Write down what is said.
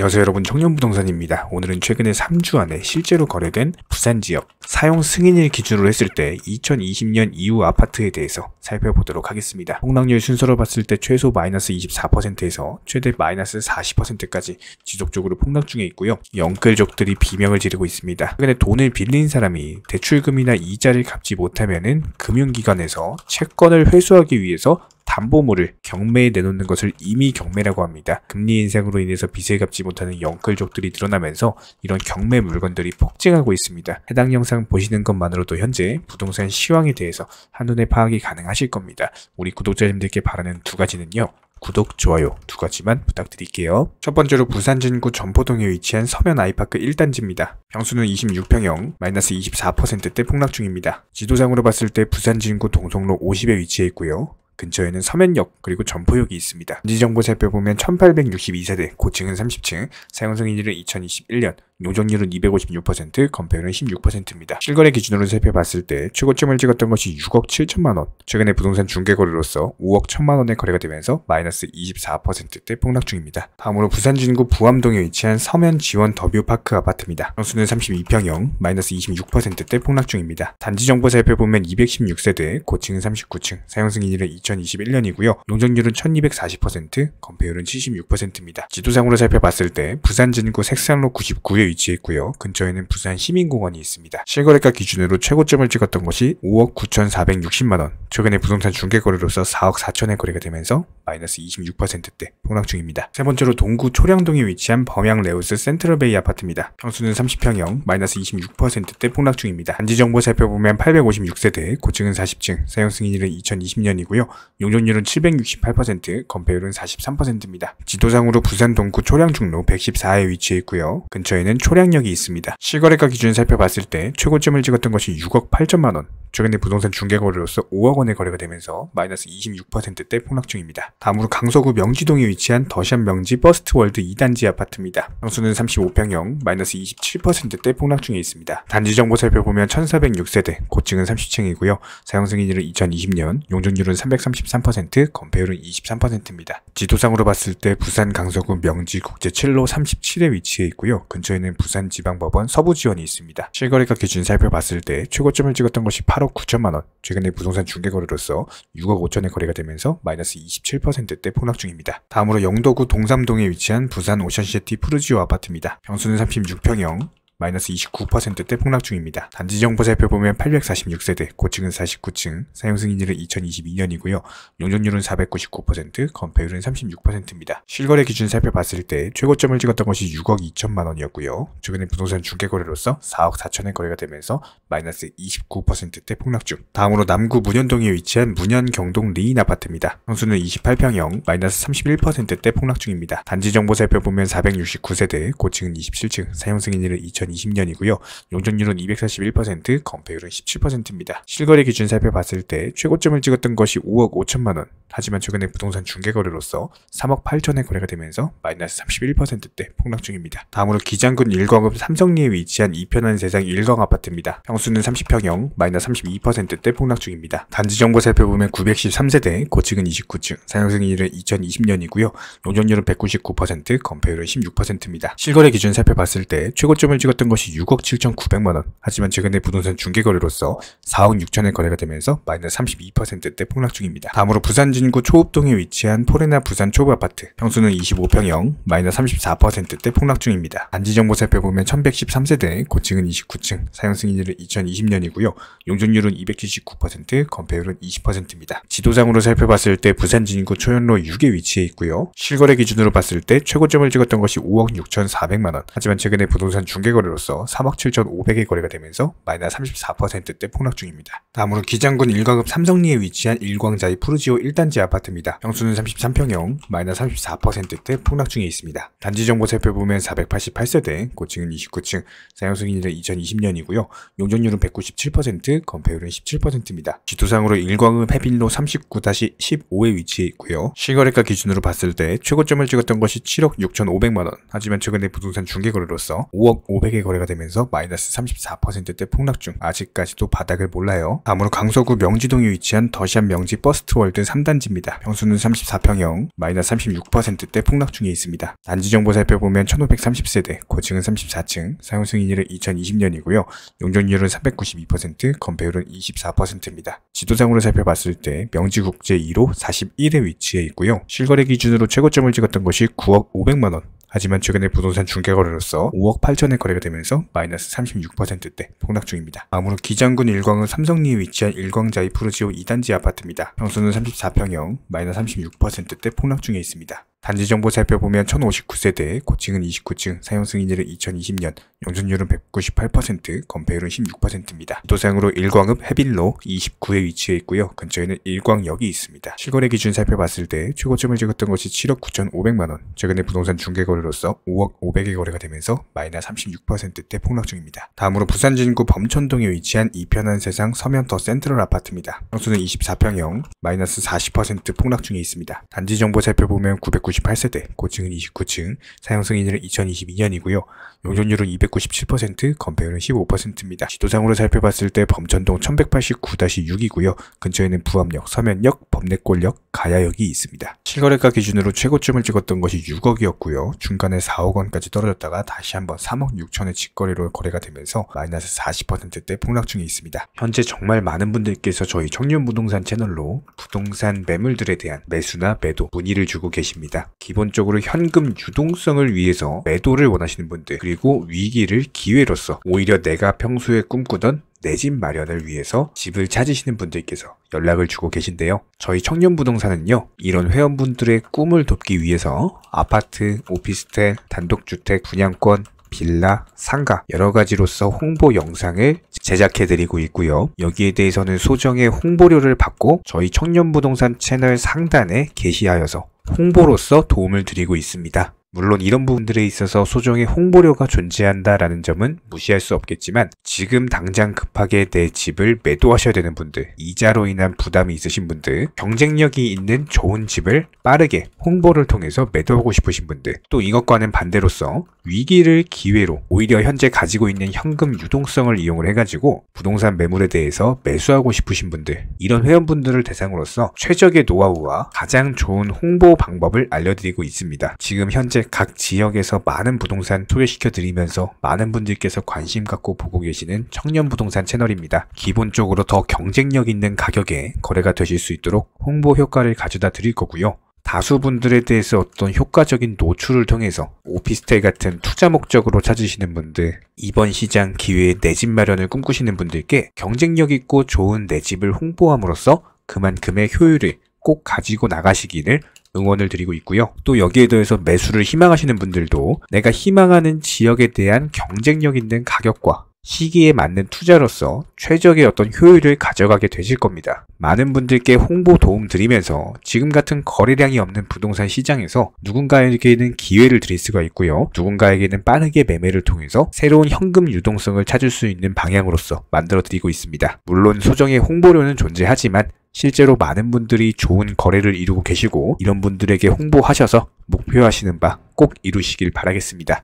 안녕하세요 여러분 청년부동산입니다. 오늘은 최근에 3주 안에 실제로 거래된 부산 지역 사용 승인일 기준으로 했을 때 2020년 이후 아파트에 대해서 살펴보도록 하겠습니다. 폭락률 순서로 봤을 때 최소 마이너스 24%에서 최대 마이너스 40%까지 지속적으로 폭락 중에 있고요. 영끌족들이 비명을 지르고 있습니다. 최근에 돈을 빌린 사람이 대출금이나 이자를 갚지 못하면 금융기관에서 채권을 회수하기 위해서 담보물을 경매에 내놓는 것을 이미 경매라고 합니다. 금리 인상으로 인해서 빚을 갚지 못하는 영끌족들이 늘어나면서 이런 경매 물건들이 폭증하고 있습니다. 해당 영상 보시는 것만으로도 현재 부동산 시황에 대해서 한눈에 파악이 가능하실 겁니다. 우리 구독자님들께 바라는 두 가지는요. 구독, 좋아요 두 가지만 부탁드릴게요. 첫 번째로 부산 진구 전포동에 위치한 서면 아이파크 1단지입니다. 평수는 26평형, 마이너스 24%대 폭락 중입니다. 지도상으로 봤을 때 부산 진구 동성로 50에 위치해 있고요. 근처에는 서면역 그리고 점포역이 있습니다. 지정보 살펴보면 1862세대, 고층은 30층, 사용승인일은 2021년, 용정률은 256%, 건폐율은 16%입니다. 실거래 기준으로 살펴봤을 때 최고점을 찍었던 것이 6억 7천만 원, 최근에 부동산 중개거래로서 5억 1천만 원의 거래가 되면서 마이너스 24%대 폭락 중입니다. 다음으로 부산 진구 부암동에 위치한 서면 지원 더뷰파크 아파트입니다. 평수는 32평형, 마이너스 26%대 폭락 중입니다. 단지 정보 살펴보면 216세대, 고층은 39층, 사용 승인일은 2021년이고요. 용적률은 1240%, 건폐율은 76%입니다. 지도상으로 살펴봤을 때 부산 진구 색상로 99에 위치했고요. 근처에는 부산 시민공원이 있습니다. 실거래가 기준으로 최고점을 찍었던 것이 5억 9,460만원, 최근에 부동산 중개거래로서 4억 4천에 거래가 되면서 마이너스 26%대 폭락 중입니다. 세 번째로 동구 초량동에 위치한 범양 레우스 센트럴베이 아파트입니다. 평수는 30평형, 마이너스 26%대 폭락 중입니다. 단지 정보 살펴보면 856세대, 고층은 40층, 사용 승인일은 2020년이고요. 용적률은 768%, 건폐율은 43%입니다. 지도상으로 부산 동구 초량중로 114에 위치해 있고요. 근처에는 초량역이 있습니다. 실거래가 기준 살펴봤을 때 최고점을 찍었던 것이 6억 8천만원, 최근에 부동산 중개거래로서 5억 원의 거래가 되면서 마이너스 26%대 폭락 중입니다. 다음으로 강서구 명지동에 위치한 더샵 명지 버스트월드 2단지 아파트입니다. 평수는 35평형 마이너스 27%대 폭락 중에 있습니다. 단지 정보 살펴보면 1406세대, 고층은 30층이고요. 사용 승인율은 2020년, 용적률은 333%, 건폐율은 23%입니다. 지도상으로 봤을 때 부산 강서구 명지 국제 7로 37에 위치해 있고요. 근처에는 부산지방법원 서부지원이 있습니다. 실거래가 기준 살펴봤을 때 최고점을 찍었던 것이 8 8억 9천만 원, 최근에 부동산 중개거래로서 6억 5천의 거래가 되면서 마이너스 27%대 폭락 중입니다. 다음으로 영도구 동삼동에 위치한 부산 오션시티 푸르지오 아파트입니다. 평수는 36평형, 마이너스 29%대 폭락 중입니다. 단지 정보 살펴보면 846세대, 고층은 49층, 사용 승인일은 2022년이고요. 용적률은 499%, 건폐율은 36%입니다. 실거래 기준 살펴봤을 때 최고점을 찍었던 것이 6억 2천만 원이었고요. 최근에 부동산 중개 거래로서 4억 4천의 거래가 되면서 마이너스 29%대 폭락 중. 다음으로 남구 문현동에 위치한 문현경동 리인 아파트입니다. 평수는 28평형, 마이너스 31%대 폭락 중입니다. 단지 정보 살펴보면 469세대, 고층은 27층, 사용 승인일은 2 0 2020년이고요. 용적률은 241%, 건폐율은 17%입니다. 실거래 기준 살펴봤을 때 최고점을 찍었던 것이 5억 5천만 원. 하지만 최근에 부동산 중개 거래로서 3억 8천에 거래가 되면서 마이너스 31%대 폭락 중입니다. 다음으로 기장군 일광읍 삼성리에 위치한 이편한 세상 일광 아파트입니다. 평수는 30평형, 마이너스 32%대 폭락 중입니다. 단지 정보 살펴보면 913세대, 고층은 29층, 사용승일은 2020년이고요. 용적률은 199%, 건폐율은 16%입니다. 실거래 기준 살펴봤을 때 최고점을 찍었던 거래됐던 것이 6억 7,900만 원. 하지만 최근에 부동산 중개 거래로서 4억 6천에 거래가 되면서 마이너스 32%대 폭락 중입니다. 다음으로 부산 진구 초읍동에 위치한 포레나 부산 초보 아파트. 평수는 25평형, 마이너스 34%대 폭락 중입니다. 단지 정보 살펴보면 1113세대, 고층은 29층, 사용 승인율은 2020년이고요. 용적률은 279%, 건폐율은 20%입니다. 지도상으로 살펴봤을 때 부산 진구 초연로 6에 위치해 있고요. 실거래 기준으로 봤을 때 최고점을 찍었던 것이 5억 6,400만 원. 하지만 최근에 부동산 중개거래로 거래로서 3억 7,500의 거래가 되면서 마이너스 34%대 폭락 중입니다. 다음으로 기장군 1가급 삼성리에 위치한 일광자의 푸르지오 1단지 아파트입니다. 평수는 33평형, 마이너스 34%대 폭락 중에 있습니다. 단지 정보 살펴보면 488세대, 고층은 29층, 사용 승인일은 2020년이고요. 용적률은 197%, 건폐율은 17%입니다. 지도상으로 일광은 해빌로 39-15에 위치해 있고요. 실거래가 기준으로 봤을 때 최고점을 찍었던 것이 7억 6,500만원, 하지만 최근에 부동산 중개거래로서 5억 500의 2 0 거래가 되면서 마이너스 34%대 폭락 중 아직까지도 바닥을 몰라요. 다음으로 강서구 명지동에 위치한 더시안 명지 버스트월드 3단지입니다. 평수는 34평형, 마이너스 36%대 폭락 중에 있습니다. 단지 정보 살펴보면 1530세대, 고층은 34층, 사용 승인일은 2020년이고요. 용적률은 392%, 건배율은 24%입니다. 지도상으로 살펴봤을 때 명지국제 2로 41에 위치해 있고요. 실거래 기준으로 최고점을 찍었던 것이 9억 500만원, 하지만 최근에 부동산 중개거래로서 5억 8천에 거래가 되면서 마이너스 36%대 폭락 중입니다. 다음으로 기장군 일광은 삼성리에 위치한 일광자이 프르지오 2단지 아파트입니다. 평수는 34평형 마이너스 36%대 폭락 중에 있습니다. 단지 정보 살펴보면 1059세대, 고층은 29층, 사용 승인일은 2020년, 용준율은 198%, 건폐율은 16%입니다. 도상으로 일광읍 해빌로 29에 위치해 있고요. 근처에는 일광역이 있습니다. 실거래 기준 살펴봤을 때 최고점을 찍었던 것이 7억 9,500만원, 최근에 부동산 중개거래로서 5억 500의 거래가 되면서 마이너스 36%대 폭락 중입니다. 다음으로 부산 진구 범천동에 위치한 이편한 세상 서면더 센트럴 아파트입니다. 평수는 24평형, 마이너스 40% 폭락 중에 있습니다. 단지 정보 살펴보면 990 98세대, 고층은 29층, 사용 승인일은 2022년이고요. 용적률은 297%, 건폐율은 15%입니다. 지도상으로 살펴봤을 때 범천동 1189-6이고요. 근처에는 부암역, 서면역, 범내골역, 가야역이 있습니다. 실거래가 기준으로 최고점을 찍었던 것이 6억이었고요. 중간에 4억 원까지 떨어졌다가 다시 한번 3억 6천의 직거래로 거래가 되면서 마이너스 40%대 폭락 중에 있습니다. 현재 정말 많은 분들께서 저희 청년 부동산 채널로 부동산 매물들에 대한 매수나 매도 문의를 주고 계십니다. 있습니다. 기본적으로 현금 유동성을 위해서 매도를 원하시는 분들 그리고 위기를 기회로서 오히려 내가 평소에 꿈꾸던 내 집 마련을 위해서 집을 찾으시는 분들께서 연락을 주고 계신데요. 저희 청년부동산은요. 이런 회원분들의 꿈을 돕기 위해서 아파트, 오피스텔, 단독주택, 분양권, 빌라, 상가 여러 가지로서 홍보 영상을 제작해드리고 있고요. 여기에 대해서는 소정의 홍보료를 받고 저희 청년부동산 채널 상단에 게시하여서 홍보로서 도움을 드리고 있습니다. 물론 이런 부분들에 있어서 소정의 홍보료가 존재한다라는 점은 무시할 수 없겠지만 지금 당장 급하게 내 집을 매도하셔야 되는 분들, 이자로 인한 부담이 있으신 분들, 경쟁력이 있는 좋은 집을 빠르게 홍보를 통해서 매도하고 싶으신 분들, 또 이것과는 반대로서 위기를 기회로 오히려 현재 가지고 있는 현금 유동성을 이용을 해가지고 부동산 매물에 대해서 매수하고 싶으신 분들, 이런 회원분들을 대상으로서 최적의 노하우와 가장 좋은 홍보 방법을 알려드리고 있습니다. 지금 현재 실제 각 지역에서 많은 부동산 소개시켜 드리면서 많은 분들께서 관심 갖고 보고 계시는 청년 부동산 채널입니다. 기본적으로 더 경쟁력 있는 가격에 거래가 되실 수 있도록 홍보 효과를 가져다 드릴 거고요. 다수분들에 대해서 어떤 효과적인 노출을 통해서 오피스텔 같은 투자 목적으로 찾으시는 분들, 이번 시장 기회에 내 집 마련을 꿈꾸시는 분들께 경쟁력 있고 좋은 내 집을 홍보함으로써 그만큼의 효율을 꼭 가지고 나가시기를 응원을 드리고 있고요. 또 여기에 더해서 매수를 희망하시는 분들도 내가 희망하는 지역에 대한 경쟁력 있는 가격과 시기에 맞는 투자로서 최적의 어떤 효율을 가져가게 되실 겁니다. 많은 분들께 홍보 도움 드리면서 지금 같은 거래량이 없는 부동산 시장에서 누군가에게는 기회를 드릴 수가 있고요. 누군가에게는 빠르게 매매를 통해서 새로운 현금 유동성을 찾을 수 있는 방향으로서 만들어 드리고 있습니다. 물론 소정의 홍보료는 존재하지만 실제로 많은 분들이 좋은 거래를 이루고 계시고 이런 분들에게 홍보하셔서 목표하시는 바 꼭 이루시길 바라겠습니다.